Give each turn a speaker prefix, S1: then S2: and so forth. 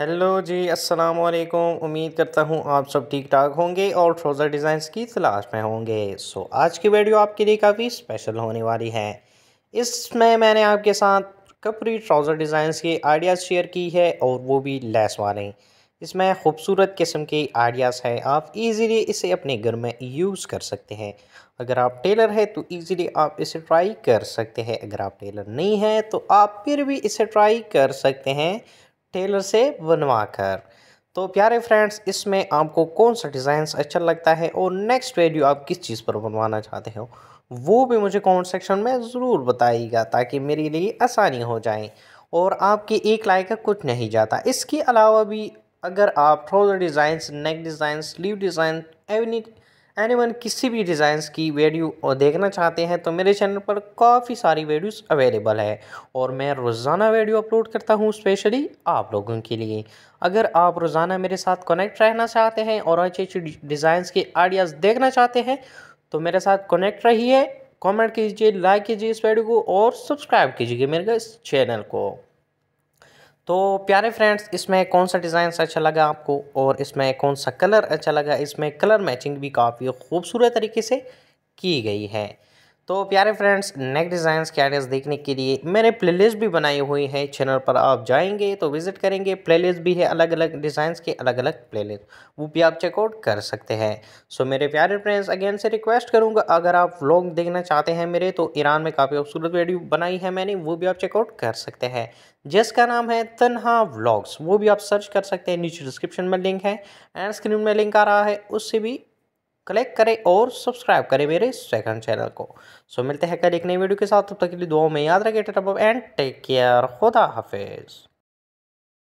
S1: hello जी अस्सलाम वालेकुम उम्मीद करता हूँ आप सब ठीक ठाक होंगे और ट्रोज़र डिज़ाइंस की तलाश में होंगे सो आज की वीडियो आपके लिए काफ़ी स्पेशल होने वाली है इसमें मैंने आपके साथ कपरी ट्राउज़र डिज़ाइंस के आइडियाज़ शेयर की है और वो भी लेस वाले इसमें खूबसूरत किस्म के आइडियाज़ हैं आप इजीली इसे अपने घर में यूज़ कर सकते हैं अगर आप टेलर हैं तो इजीली आप इसे ट्राई कर सकते हैं अगर आप टेलर नहीं हैं तो आप फिर भी इसे ट्राई कर सकते हैं टेलर से बनवा कर तो प्यारे फ्रेंड्स इसमें आपको कौन सा डिज़ाइंस अच्छा लगता है और नेक्स्ट वीडियो आप किस चीज़ पर बनवाना चाहते हो वो भी मुझे कमेंट सेक्शन में ज़रूर बताइएगा ताकि मेरे लिए आसानी हो जाए और आपकी एक लाइक का कुछ नहीं जाता इसके अलावा भी अगर आप trouser designs neck designs sleeve design एवनी एनीवन किसी भी डिज़ाइंस की वीडियो देखना चाहते हैं तो मेरे चैनल पर काफ़ी सारी वीडियोस अवेलेबल है और मैं रोज़ाना वीडियो अपलोड करता हूँ स्पेशली आप लोगों के लिए अगर आप रोज़ाना मेरे साथ कनेक्ट रहना चाहते हैं और अच्छी अच्छी डिज़ाइंस के आइडियाज़ देखना चाहते हैं तो मेरे साथ कनेक्ट रहिए कॉमेंट कीजिए लाइक कीजिए इस वीडियो को और सब्सक्राइब कीजिए मेरे इस चैनल को तो प्यारे फ्रेंड्स इसमें कौन सा डिज़ाइन अच्छा लगा आपको और इसमें कौन सा कलर अच्छा लगा इसमें कलर मैचिंग भी काफ़ी खूबसूरत तरीके से की गई है तो प्यारे फ्रेंड्स नेक डिज़ाइन के आइडियाज़ देखने के लिए मैंने प्लेलिस्ट भी बनाई हुई है चैनल पर आप जाएंगे तो विजिट करेंगे प्लेलिस्ट भी है अलग अलग डिज़ाइंस के अलग अलग प्लेलिस्ट वो भी आप चेकआउट कर सकते हैं सो मेरे प्यारे फ्रेंड्स अगेन से रिक्वेस्ट करूँगा अगर आप व्लॉग देखना चाहते हैं मेरे तो ईरान में काफ़ी खूबसूरत वीडियो बनाई है मैंने वो भी आप चेकआउट कर सकते हैं जिसका नाम है तनहा व्लॉग्स वो भी आप सर्च कर सकते हैं नीचे डिस्क्रिप्शन में लिंक है एंड स्क्रीन में लिंक आ रहा है उससे भी क्लिक करें और सब्सक्राइब करें मेरे सेकंड चैनल को सो मिलते हैं कल एक नई वीडियो के साथ तब तक के लिए दुआओं में याद रखें टप एंड टेक केयर खुदा हाफिज़